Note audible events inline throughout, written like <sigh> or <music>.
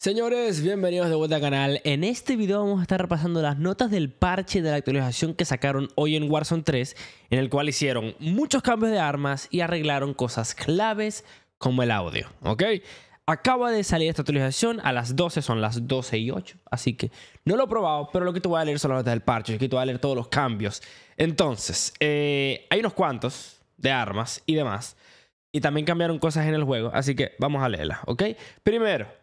Señores, bienvenidos de vuelta al canal. En este video vamos a estar repasando las notas del parche de la actualización que sacaron hoy en Warzone 3, en el cual hicieron muchos cambios de armas y arreglaron cosas claves como el audio, ¿ok? Acaba de salir esta actualización a las 12, son las 12 y 8, así que no lo he probado, pero lo que te voy a leer son las notas del parche, que te voy a leer todos los cambios. Entonces, eh, hay unos cuantos de armas y demás, y también cambiaron cosas en el juego, así que vamos a leerlas, ¿ok? Primero,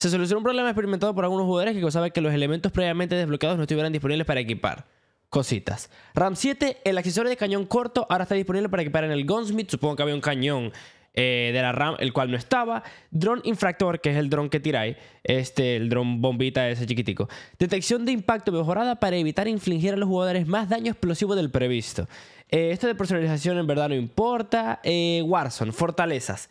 se solucionó un problema experimentado por algunos jugadores que causaba que los elementos previamente desbloqueados no estuvieran disponibles para equipar. Cositas. RAM 7, el accesorio de cañón corto, ahora está disponible para equipar en el Gunsmith. Supongo que había un cañón eh, de la RAM, el cual no estaba. Drone infractor, que es el dron que tiráis, este, el dron bombita ese chiquitico. Detección de impacto mejorada para evitar infligir a los jugadores más daño explosivo del previsto. Eh, esto de personalización en verdad no importa. Eh, Warzone, fortalezas.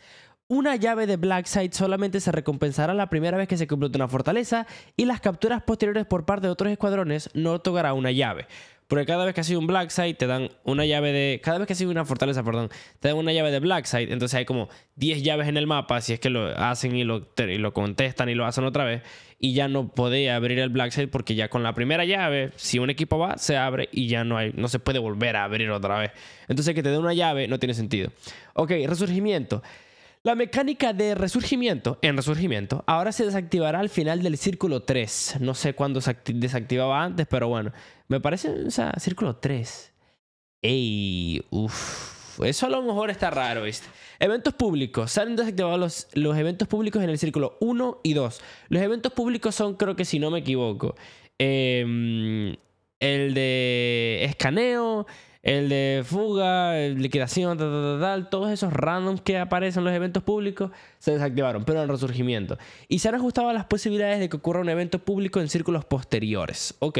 Una llave de Blackside solamente se recompensará la primera vez que se complete una fortaleza y las capturas posteriores por parte de otros escuadrones no otorgará una llave. Porque cada vez que ha sido un Blackside te dan una llave de... Cada vez que ha sido una fortaleza, perdón, te dan una llave de Blackside. Entonces hay como 10 llaves en el mapa, si es que lo hacen y lo, lo contestan y lo hacen otra vez. Y ya no puede abrir el Blackside porque ya con la primera llave, si un equipo va, se abre y ya no, hay, no se puede volver a abrir otra vez. Entonces que te den una llave no tiene sentido. Ok, resurgimiento. La mecánica de resurgimiento en resurgimiento ahora se desactivará al final del círculo 3. No sé cuándo se desactivaba antes, pero bueno. Me parece, círculo 3. Ey, uff. Eso a lo mejor está raro, ¿viste? Eventos públicos. Se han desactivado los, eventos públicos en el círculo 1 y 2. Los eventos públicos son, creo que si no me equivoco, em, el de escaneo, el de fuga, liquidación, todos esos randoms que aparecen en los eventos públicos se desactivaron, pero en resurgimiento. Y se han ajustado a las posibilidades de que ocurra un evento público en círculos posteriores, ¿ok?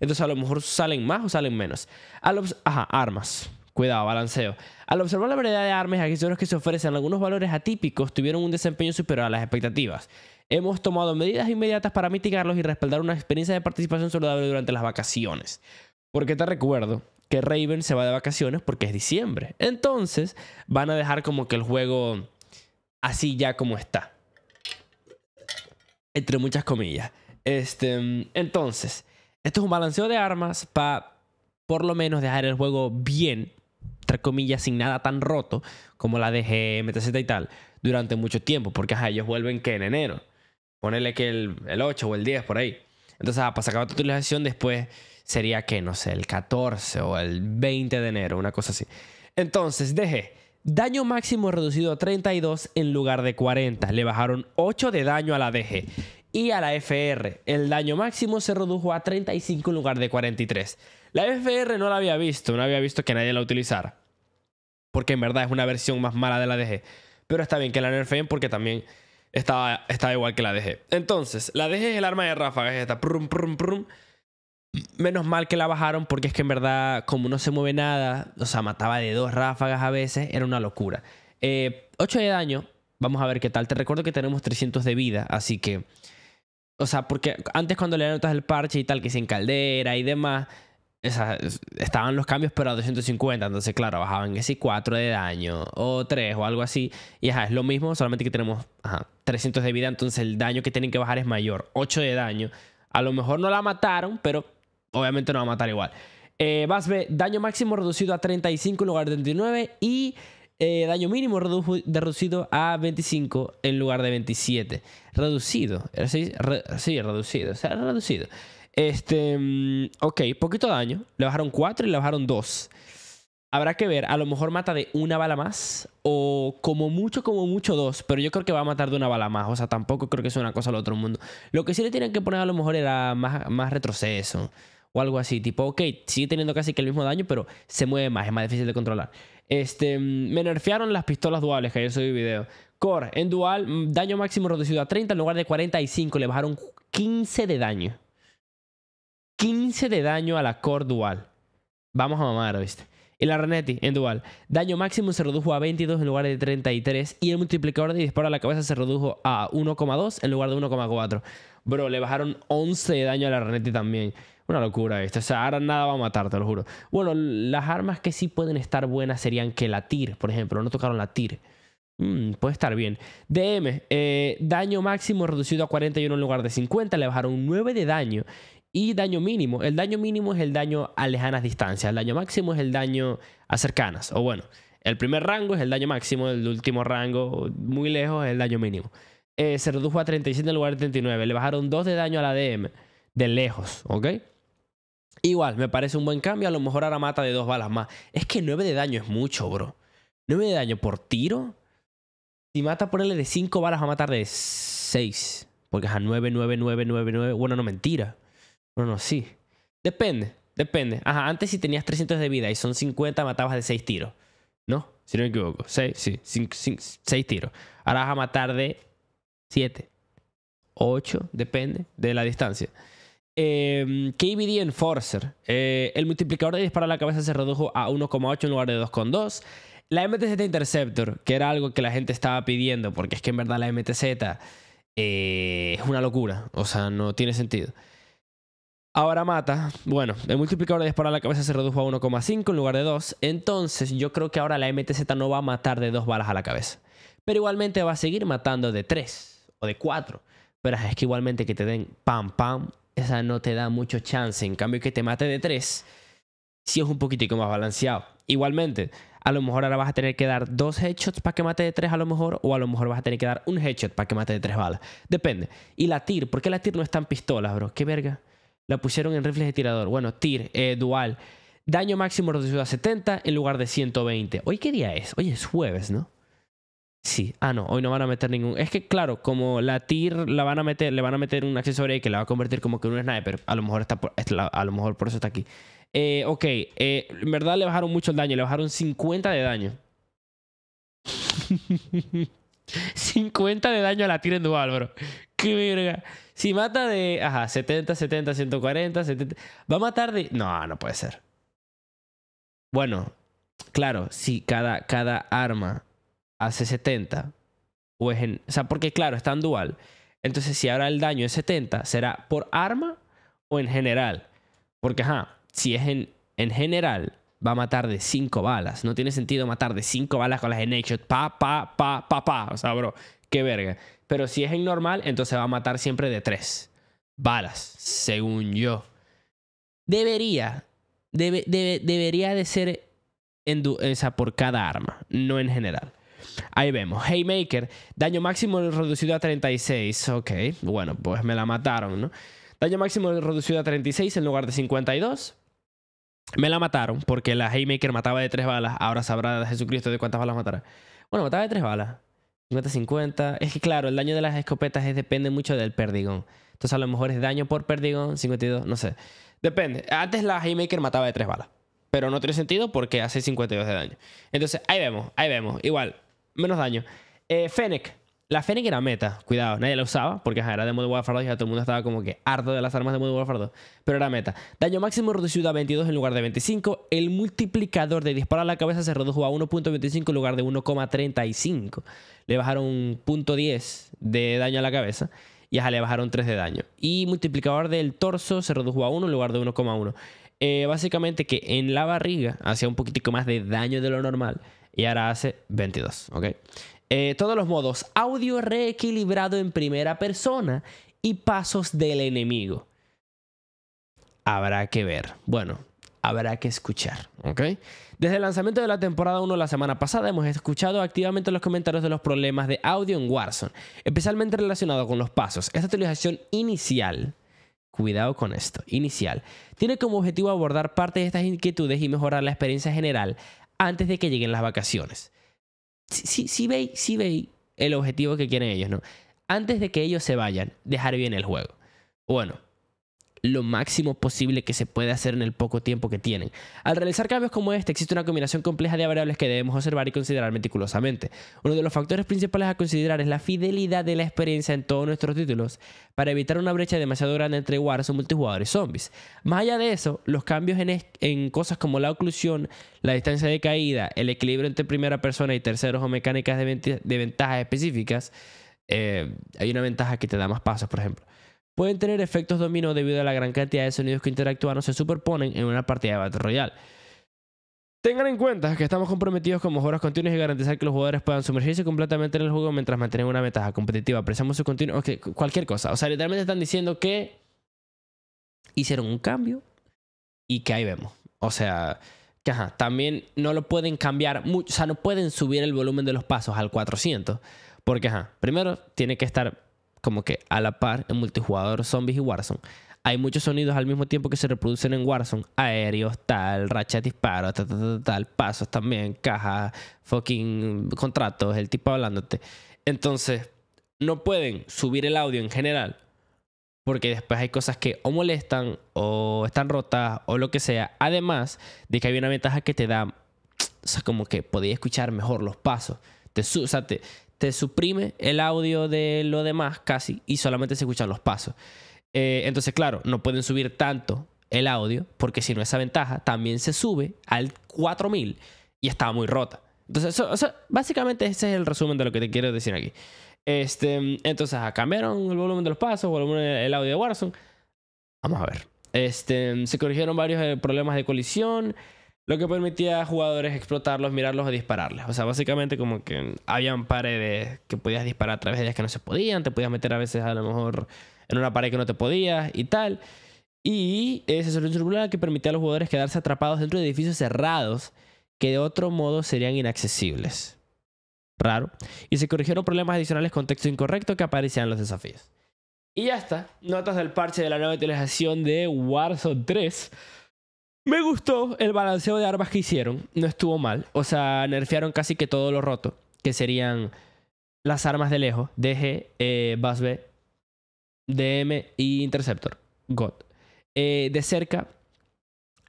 Entonces a lo mejor salen más o salen menos. Ajá, armas. Cuidado, balanceo. Al observar la variedad de armas y que se ofrecen, algunos valores atípicos tuvieron un desempeño superior a las expectativas. Hemos tomado medidas inmediatas para mitigarlos y respaldar una experiencia de participación saludable durante las vacaciones. Porque te recuerdo que Raven se va de vacaciones porque es diciembre. Entonces van a dejar como que el juego así ya como está. Entre muchas comillas. Este, entonces, esto es un balanceo de armas para por lo menos dejar el juego bien, entre comillas, sin nada tan roto como la de GMTZ y tal durante mucho tiempo. Porque ajá, ellos vuelven que en enero. ponerle que el, el 8 o el 10 por ahí. Entonces, ah, para pues, sacar tu utilización después sería que, no sé, el 14 o el 20 de enero, una cosa así. Entonces, DG, daño máximo reducido a 32 en lugar de 40. Le bajaron 8 de daño a la DG. Y a la FR, el daño máximo se redujo a 35 en lugar de 43. La FR no la había visto, no había visto que nadie la utilizara. Porque en verdad es una versión más mala de la DG. Pero está bien que la nerfeen porque también estaba, igual que la dejé Entonces, la DG es el arma de ráfagas, esta. Prum, prum, prum. Menos mal que la bajaron porque es que en verdad, como no se mueve nada, o sea, mataba de dos ráfagas a veces, era una locura. 8 eh, de daño, vamos a ver qué tal. Te recuerdo que tenemos 300 de vida, así que... O sea, porque antes cuando le anotas el parche y tal, que sin caldera y demás, estaban los cambios, pero a 250. Entonces, claro, bajaban ese 4 de daño o 3 o algo así. Y es lo mismo, solamente que tenemos 300 de vida. Entonces, el daño que tienen que bajar es mayor: 8 de daño. A lo mejor no la mataron, pero obviamente no va a matar igual. Eh, ver, daño máximo reducido a 35 en lugar de 39. Y eh, daño mínimo reducido a 25 en lugar de 27. Reducido. sí reducido. O sea, reducido. Este, mm, ok, poquito daño. Le bajaron 4 y le bajaron 2. Habrá que ver, a lo mejor mata de una bala más o como mucho, como mucho dos, pero yo creo que va a matar de una bala más, o sea, tampoco creo que sea una cosa al otro mundo. Lo que sí le tienen que poner a lo mejor era más, más retroceso o algo así, tipo, ok, sigue teniendo casi que el mismo daño, pero se mueve más, es más difícil de controlar. Este, mm, me nerfearon las pistolas duales, que yo subí video. Core, en dual, mm, daño máximo reducido a 30 en lugar de 45, le bajaron 15 de daño. 15 de daño a la core dual. Vamos a mamar, ¿viste? Y la Renetti en dual. Daño máximo se redujo a 22 en lugar de 33. Y el multiplicador de disparo a la cabeza se redujo a 1,2 en lugar de 1,4. Bro, le bajaron 11 de daño a la Renetti también. Una locura esto. O sea, ahora nada va a matar, te lo juro. Bueno, las armas que sí pueden estar buenas serían que la TIR, por ejemplo. No tocaron la TIR. Mm, puede estar bien. DM, eh, daño máximo reducido a 41 en lugar de 50. Le bajaron 9 de daño y daño mínimo. El daño mínimo es el daño a lejanas distancias, el daño máximo es el daño a cercanas. O bueno, el primer rango es el daño máximo, el último rango muy lejos es el daño mínimo. Eh, se redujo a 37 en lugar de 39, le bajaron 2 de daño a la DM, de lejos, ¿ok? Igual, me parece un buen cambio, a lo mejor ahora mata de 2 balas más. Es que 9 de daño es mucho, bro. 9 de daño por tiro. Si mata, ponerle de 5 balas, va a matar de 6. Porque es a 9, 9, 9, 9, 9. Bueno, no mentira no, sí. Depende, depende. Ajá, antes si tenías 300 de vida y son 50, matabas de 6 tiros. ¿No? Si no me equivoco. 6, sí, 6 tiros. Ahora vas a matar de 7. 8, depende de la distancia. Eh, em, KBD Enforcer. Eh, el multiplicador de disparo a la cabeza se redujo a 1,8 en lugar de 2,2. La MTZ Interceptor, que era algo que la gente estaba pidiendo, porque es que en verdad la MTZ eh, es una locura. O sea, no tiene sentido. Ahora mata. Bueno, el multiplicador de disparo a la cabeza se redujo a 1,5 en lugar de 2. Entonces yo creo que ahora la MTZ no va a matar de dos balas a la cabeza. Pero igualmente va a seguir matando de 3 o de 4. Pero es que igualmente que te den pam pam, esa no te da mucho chance. En cambio que te mate de 3, si es un poquitico más balanceado. Igualmente, a lo mejor ahora vas a tener que dar dos headshots para que mate de tres a lo mejor, o a lo mejor vas a tener que dar un headshot para que mate de tres balas. Depende. Y la TIR, ¿por qué la TIR no es tan pistola bro? ¿Qué verga? la pusieron en rifles de tirador. Bueno, tir, eh, dual. Daño máximo reducido a 70 en lugar de 120. ¿Hoy qué día es? Hoy es jueves, ¿no? Sí. Ah, no, hoy no van a meter ningún. Es que, claro, como la tir la van a meter, le van a meter un accesorio que la va a convertir como que en un sniper. A lo mejor está por, a lo mejor por eso está aquí. Eh, ok, eh, en verdad le bajaron mucho el daño, le bajaron 50 de daño. 50 <laughs> de daño a la tir en dual, bro. Qué verga. Si mata de, ajá, 70, 70, 140, 70, va a matar de... No, no puede ser. Bueno, claro, si cada, cada arma hace 70, o es en, o sea, porque claro, es tan dual. Entonces, si ahora el daño es 70, ¿será por arma o en general? Porque, ajá, si es en, en general, va a matar de 5 balas. No tiene sentido matar de 5 balas con las en headshot. Pa, pa, pa, pa, pa. O sea, bro, qué verga. Pero si es en normal, entonces va a matar siempre de tres balas, según yo. Debería, debería de ser en, esa por cada arma, no en general. Ahí vemos, Haymaker, daño máximo reducido a 36. Ok, bueno, pues me la mataron, ¿no? Daño máximo reducido a 36 en lugar de 52. Me la mataron porque la Haymaker mataba de 3 balas. Ahora sabrá Jesucristo de cuántas balas matará. Bueno, mataba de 3 balas. 50-50. Es que claro, el daño de las escopetas depende mucho del perdigón. Entonces a lo mejor es daño por perdigón, 52, no sé. Depende. Antes la Haymaker mataba de 3 balas. Pero no tiene sentido porque hace 52 de daño. Entonces ahí vemos, ahí vemos. Igual, menos daño. Eh, Fennec. La Fennec era meta, cuidado, nadie la usaba, porque era de modo Warfare 2 y ya todo el mundo estaba como que harto de las armas de modo Warfare 2, pero era meta. Daño máximo reducido a 22 en lugar de 25, el multiplicador de disparo a la cabeza se redujo a 1.25 en lugar de 1.35. Le bajaron 0.10 de daño a la cabeza y ajá, le bajaron 3 de daño. Y multiplicador del torso se redujo a 1 en lugar de 1.1. Eh, básicamente que en la barriga hacía un poquitico más de daño de lo normal y ahora hace 22, ¿ok? Eh, todos los modos, audio reequilibrado en primera persona y pasos del enemigo. Habrá que ver. Bueno, habrá que escuchar, ¿ok? Desde el lanzamiento de la temporada 1 la semana pasada hemos escuchado activamente los comentarios de los problemas de audio en Warzone, especialmente relacionado con los pasos. Esta utilización inicial, cuidado con esto, inicial, tiene como objetivo abordar parte de estas inquietudes y mejorar la experiencia general antes de que lleguen las vacaciones. Si veis el objetivo que quieren ellos, ¿no? Antes de que ellos se vayan, dejar bien el juego. Bueno, lo máximo posible que se puede hacer en el poco tiempo que tienen. Al realizar cambios como este, existe una combinación compleja de variables que debemos observar y considerar meticulosamente. Uno de los factores principales a considerar es la fidelidad de la experiencia en todos nuestros títulos para evitar una brecha demasiado grande entre Warzone, multijugador y zombies. Más allá de eso, los cambios en, cosas como la oclusión, la distancia de caída, el equilibrio entre primera persona y terceros o mecánicas de, ventajas específicas, eh, hay una ventaja que te da más pasos, por ejemplo pueden tener efectos dominó debido a la gran cantidad de sonidos que interactúan o se superponen en una partida de Battle Royale. Tengan en cuenta que estamos comprometidos con mejoras continuas y garantizar que los jugadores puedan sumergirse completamente en el juego mientras mantienen una ventaja competitiva. Apreciamos su continuo. cualquier cosa. O sea, literalmente están diciendo que hicieron un cambio y que ahí vemos. O sea, que también no lo pueden cambiar mucho. O sea, no pueden subir el volumen de los pasos al 400. Porque, ajá, primero tiene que estar como que a la par en multijugador zombies y Warzone. Hay muchos sonidos al mismo tiempo que se reproducen en Warzone. Aéreos, tal, racha de disparos, tal, tal, tal, pasos también, cajas, fucking contratos, el tipo hablándote. Entonces, no pueden subir el audio en general porque después hay cosas que o molestan o están rotas o lo que sea. Además de que hay una ventaja que te da, <tsk> o sea, como que podías escuchar mejor los pasos. o sea, te, te suprime el audio de lo demás casi y solamente se escuchan los pasos. Eh, entonces, claro, no pueden subir tanto el audio porque si no esa ventaja también se sube al 4000 y estaba muy rota. Entonces, básicamente ese es el resumen de lo que te quiero decir aquí. Este, entonces, cambiaron el volumen de los pasos, volumen el audio de Warzone. Vamos a ver. Este, se corrigieron varios eh, problemas de colisión. Lo que permitía a jugadores explotarlos, mirarlos o dispararles. O sea, básicamente como que habían paredes que podías disparar a través de ellas que no se podían, te podías meter a veces a lo mejor en una pared que no te podías y tal. Y ese solución circular que permitía a los jugadores quedarse atrapados dentro de edificios cerrados que de otro modo serían inaccesibles. Raro. Y se corrigieron problemas adicionales con texto incorrecto que aparecían en los desafíos. Y ya está. Notas del parche de la nueva utilización de Warzone 3. Me gustó el balanceo de armas que hicieron. No estuvo mal. O sea, nerfearon casi que todo lo roto. Que serían las armas de lejos. DG, eh, B, DM y Interceptor. God. Eh, de cerca,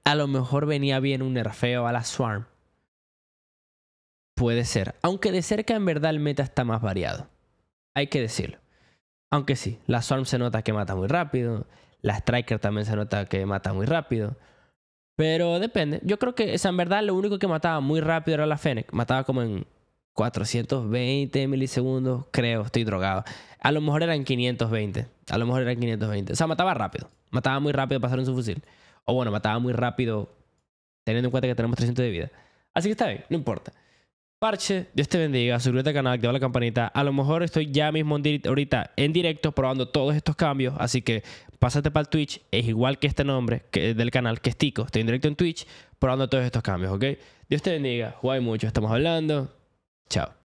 a lo mejor venía bien un nerfeo a la Swarm. Puede ser. Aunque de cerca en verdad el meta está más variado. Hay que decirlo. Aunque sí, la Swarm se nota que mata muy rápido. La Striker también se nota que mata muy rápido. Pero depende. Yo creo que, en verdad, lo único que mataba muy rápido era la Fennec. Mataba como en 420 milisegundos, creo, estoy drogado. A lo mejor eran 520. A lo mejor eran 520. O sea, mataba rápido. Mataba muy rápido pasaron su fusil. O bueno, mataba muy rápido teniendo en cuenta que tenemos 300 de vida. Así que está bien, no importa. Parche, Dios te bendiga, suscríbete al canal, activa la campanita. A lo mejor estoy ya mismo ahorita en directo probando todos estos cambios, así que pásate para el Twitch, es igual que este nombre que, del canal, que es Tico. Estoy en directo en Twitch probando todos estos cambios, ¿ok? Dios te bendiga, guay mucho, estamos hablando. Chao.